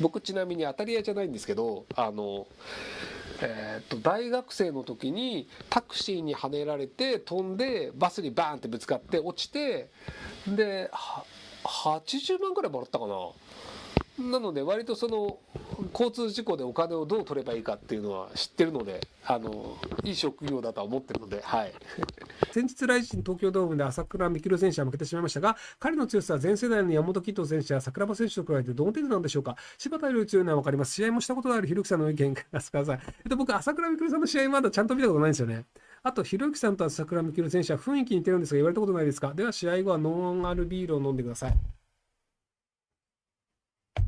僕ちなみに当たり屋じゃないんですけどあの、えー、と大学生の時にタクシーにはねられて飛んでバスにバーンってぶつかって落ちてで80万ぐらいもらったかな。なので割とその交通事故でお金をどう取ればいいかっていうのは知ってるのであのいい職業だとは思ってるので、はい、先日来日東京ドームで朝倉未来選手は負けてしまいましたが彼の強さは前世代の山本貴人選手や桜庭選手と比べてどの程度なんでしょうか柴田より強いのは分かります試合もしたことのあるひろゆきさんの意見 からください、えっと、僕朝倉未来さんの試合まだちゃんと見たことないんですよねあと、ひろゆきさんと桜みきる選手は雰囲気似てるんですが、言われたことないですかでは、試合後はノンアルビールを飲んでください。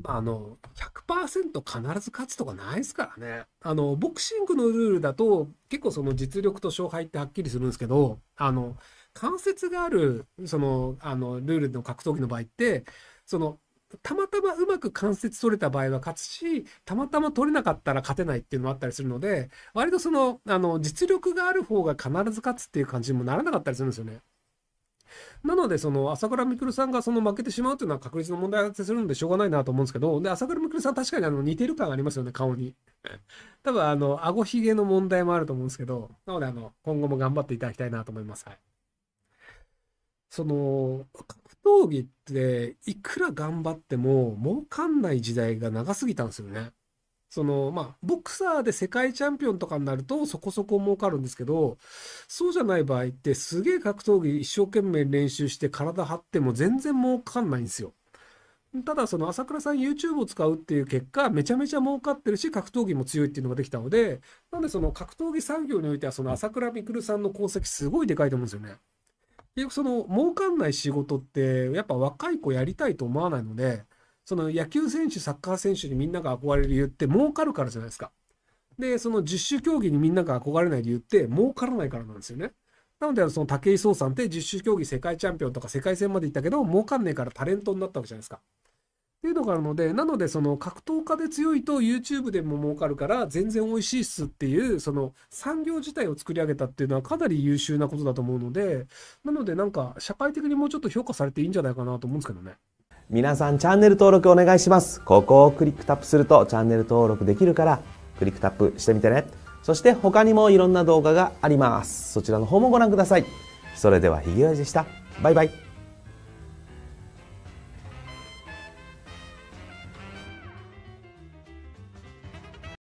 まあ、あの、100 100%必ず勝つとかないですからね。あの、ボクシングのルールだと、結構その実力と勝敗ってはっきりするんですけど、あの、関節がある、その、あの、ルールの格闘技の場合って、その、たまたまうまく関節取れた場合は勝つし、たまたま取れなかったら勝てないっていうのもあったりするので、割とその、あの、実力がある方が必ず勝つっていう感じにもならなかったりするんですよね。なので、その、朝倉未来さんがその負けてしまうというのは確率の問題発生するのでしょうがないなと思うんですけど、で、朝倉未来さん確かにあの似てる感ありますよね、顔に。多分、あの、顎ひげの問題もあると思うんですけど、なので、あの、今後も頑張っていただきたいなと思います。はい。その、格闘技って、いくら頑張っても儲かんない時代が長すぎたんですよね。その、まあ、ボクサーで世界チャンピオンとかになるとそこそこ儲かるんですけど、そうじゃない場合ってすげえ格闘技一生懸命練習して体張っても全然儲かんないんですよ。ただその朝倉さん YouTube を使うっていう結果、めちゃめちゃ儲かってるし、格闘技も強いっていうのができたので、なんでその格闘技産業においてはその朝倉未来さんの功績すごいでかいと思うんですよね。結局その儲かんない仕事って、やっぱ若い子やりたいと思わないので、その野球選手、サッカー選手にみんなが憧れる理由って儲かるからじゃないですか。で、その実習種競技にみんなが憧れない理由って儲からないからなんですよね。なので、その武井壮さんって実習種競技世界チャンピオンとか世界戦まで行ったけど、儲かんねえからタレントになったわけじゃないですか。っていうのがあるので、なので、その格闘家で強いと YouTube でも儲かるから全然美味しいっすっていう、その産業自体を作り上げたっていうのはかなり優秀なことだと思うので、なのでなんか社会的にもうちょっと評価されていいんじゃないかなと思うんですけどね。皆さんチャンネル登録お願いします。ここをクリックタップするとチャンネル登録できるからクリックタップしてみてね。そして他にもいろんな動画があります。そちらの方もご覧ください。それではひげおやじでした。バイバイ。